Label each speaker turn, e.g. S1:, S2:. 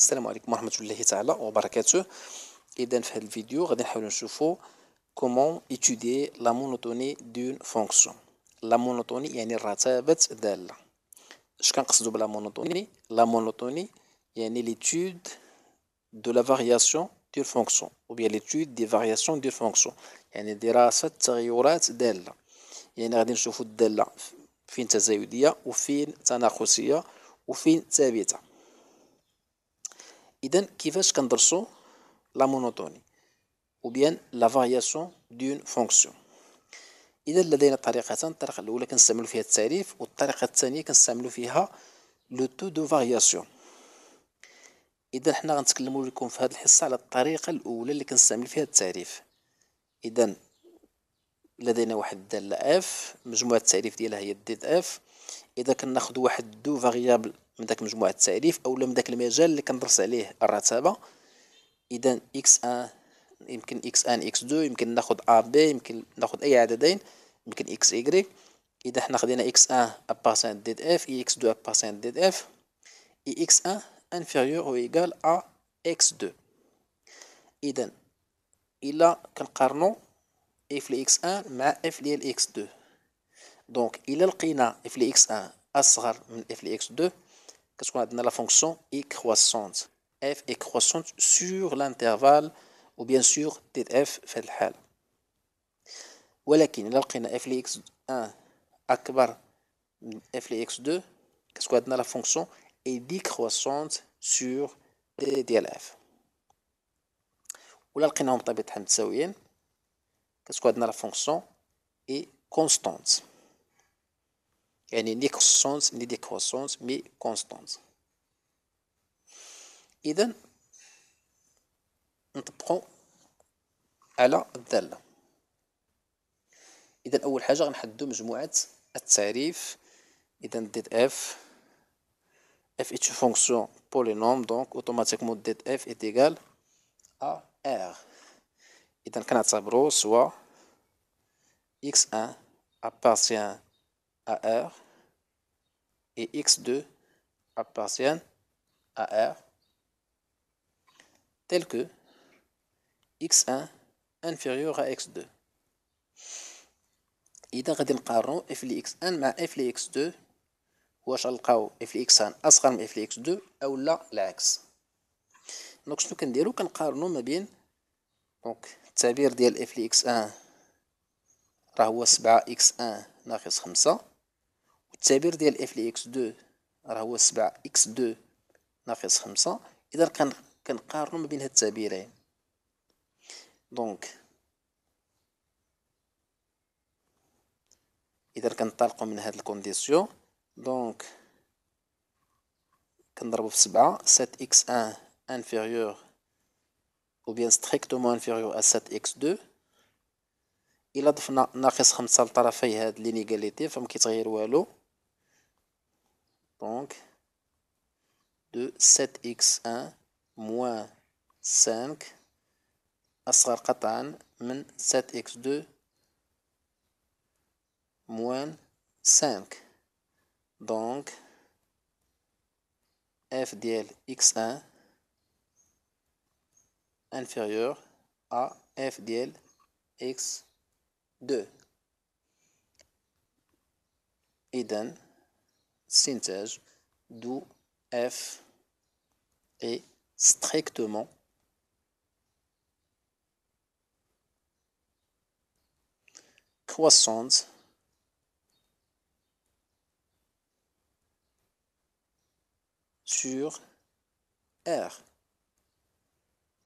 S1: السلام عليكم ورحمه الله تعالى وبركاته اذا في هذا الفيديو غادي نحاولوا نشوفوا كومون ايتودي لا مونوتوني دون فونكسيون لا مونوتوني يعني الرتابه داله اش كنقصدوا بلا مونوتوني لا مونوتوني يعني ليتود دو لا فارياسيون دو فونكسيون او بيان ليتود دي فارياسيون دو فونكسيون يعني دراسه التغيرات داله يعني غادي نشوفوا الداله فين تزايديه وفين تناقصيه وفين ثابته اذا كيفاش كندرسو لا مونوتوني او بيان لا فارياسيون دون فونكسيون اذا لدينا طريقتان الطريقه الاولى كنستعملو فيها التعريف والطريقه الثانيه كنستعملو فيها لو تو دو فارياسيون اذا حنا غنتكلموا لكم في هذه الحصه على الطريقه الاولى اللي كنستعمل فيها التعريف اذا لدينا واحد الداله اف مجموعه التعريف ديالها هي ديت اف اذا كناخذ واحد دو فاريابل من داك مجموعة التعريف أو من داك المجال اللي كندرس عليه الرتابة إذا إكس أن يمكن إكس أن إكس دو يمكن ناخد أ بي يمكن ناخد أي عددين يمكن إكس إيكغيك إذا حنا خدينا إكس أن أبارتيان ديد إف إي إكس دو أبارتيان ديد إف إي إكس أن inférieur ou égal à x2 اذا الا كنقارنو f ل x1 مع f ديال x2 دونك الا لقينا f ل x1 اصغر من f ل x2 Qu'est-ce qu'on a dans la fonction est croissante f est croissante sur l'intervalle ou bien sûr f fait le ولكن إذا لقينا f fx 1 plus من f لإكس 2 qu'est-ce qu'on a dans la fonction est décroissante sur tdlf. ديال f ولا لقيناهم بطبيعة الحال متساويين qu'est-ce qu'on a dans la fonction est constante elle n'est ni croissance ni décroissance, mais constante. idem donc, on te prend à la dalle. Et on a un deux mouettes à tarif. Et donc, DF. F est une fonction polynôme, donc automatiquement DF est égal à R. Et donc, on a un tableau, soit x1 appartient à à R et X2 appartient à R tel que X1 inférieur à X2. Et donc, on va F X1 avec F 2 ou on va F X1 أصغر من F X2 ou là l'axe. Donc, ce que nous allons c'est donc التعبير ديال f x1 راه هو 7 x1 5 التعبير ديال اف لإكس دو راه هو سبعة إكس دو ناقص خمسة إذا كنقارنو ما بين هاد التعبيرين دونك إذا كنطلقو من هاد الكونديسيون دونك كنضربو في سبعة سات إكس أن inférieur او بيان strictement inferieur ا سات اكس دو الا ضفنا ناقص خمسة لطرفي هاد لينيغاليتي فما كيتغير والو donc de 7x1 moins 5 أصغر قطعا من 7x2 moins 5 donc f x1 inférieur à f x2 إذن synthèse, d'où F est strictement croissante sur R.